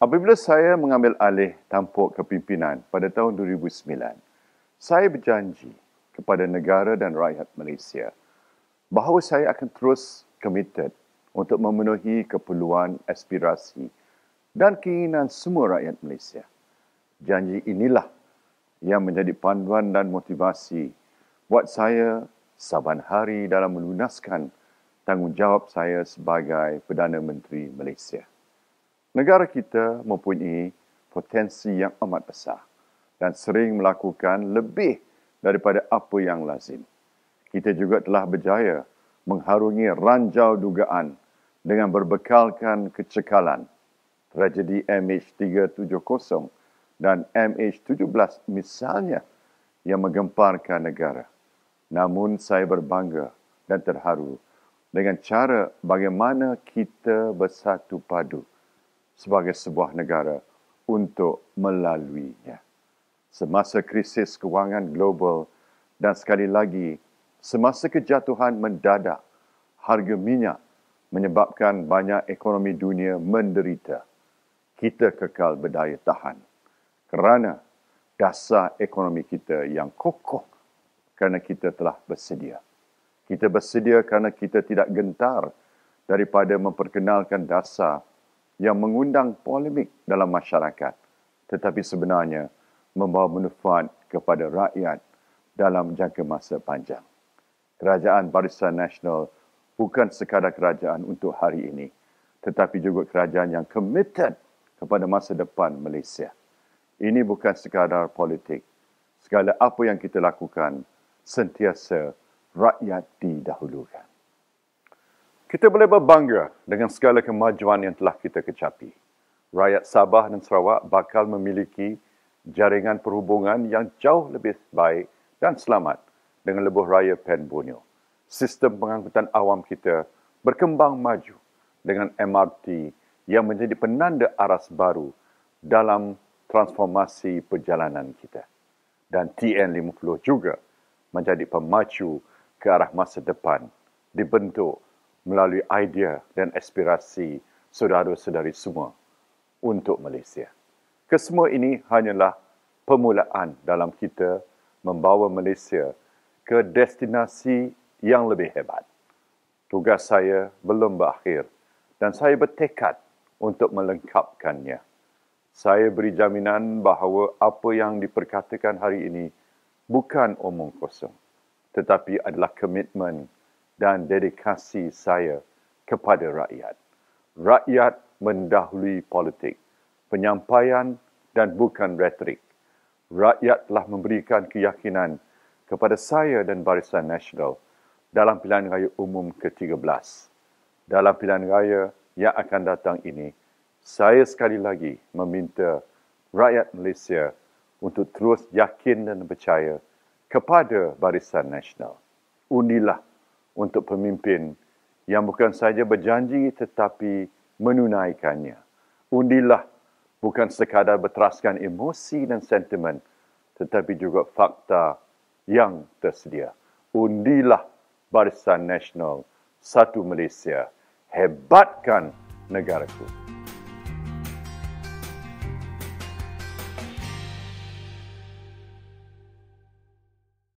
Apabila saya mengambil alih tampuk kepimpinan pada tahun 2009, saya berjanji kepada negara dan rakyat Malaysia bahawa saya akan terus komited untuk memenuhi keperluan, aspirasi dan keinginan semua rakyat Malaysia. Janji inilah yang menjadi panduan dan motivasi buat saya saban hari dalam melunaskan tanggungjawab saya sebagai Perdana Menteri Malaysia. Negara kita mempunyai potensi yang amat besar dan sering melakukan lebih daripada apa yang lazim. Kita juga telah berjaya mengharungi ranjau dugaan dengan berbekalkan kecekalan tragedi MH370 dan MH17 misalnya yang menggemparkan negara. Namun saya berbangga dan terharu dengan cara bagaimana kita bersatu padu sebagai sebuah negara untuk melaluinya. Semasa krisis kewangan global dan sekali lagi semasa kejatuhan mendadak harga minyak menyebabkan banyak ekonomi dunia menderita. Kita kekal berdaya tahan kerana dasar ekonomi kita yang kokoh kerana kita telah bersedia. Kita bersedia kerana kita tidak gentar daripada memperkenalkan dasar yang mengundang polemik dalam masyarakat tetapi sebenarnya membawa manfaat kepada rakyat dalam jangka masa panjang. Kerajaan Barisan Nasional bukan sekadar kerajaan untuk hari ini tetapi juga kerajaan yang committed kepada masa depan Malaysia. Ini bukan sekadar politik. Segala apa yang kita lakukan sentiasa rakyat didahulukan. Kita boleh berbangga dengan segala kemajuan yang telah kita kecapi. Rakyat Sabah dan Sarawak bakal memiliki jaringan perhubungan yang jauh lebih baik dan selamat dengan lebuh raya Pen Bunyo. Sistem pengangkutan awam kita berkembang maju dengan MRT yang menjadi penanda aras baru dalam transformasi perjalanan kita. Dan TN50 juga menjadi pemacu ke arah masa depan dibentuk melalui idea dan aspirasi saudara-saudari semua untuk Malaysia. Kesemua ini hanyalah permulaan dalam kita membawa Malaysia ke destinasi yang lebih hebat. Tugas saya belum berakhir dan saya bertekad untuk melengkapkannya. Saya beri jaminan bahawa apa yang diperkatakan hari ini bukan omong kosong tetapi adalah komitmen dan dedikasi saya kepada rakyat. Rakyat mendahului politik, penyampaian dan bukan retorik. Rakyat telah memberikan keyakinan kepada saya dan Barisan Nasional dalam pilihan raya umum ke-13. Dalam pilihan raya yang akan datang ini, saya sekali lagi meminta rakyat Malaysia untuk terus yakin dan percaya kepada Barisan Nasional. Undilah untuk pemimpin yang bukan saja berjanji tetapi menunaikannya. Undilah bukan sekadar berteraskan emosi dan sentimen tetapi juga fakta yang tersedia. Undilah Barisan Nasional Satu Malaysia. Hebatkan negaraku.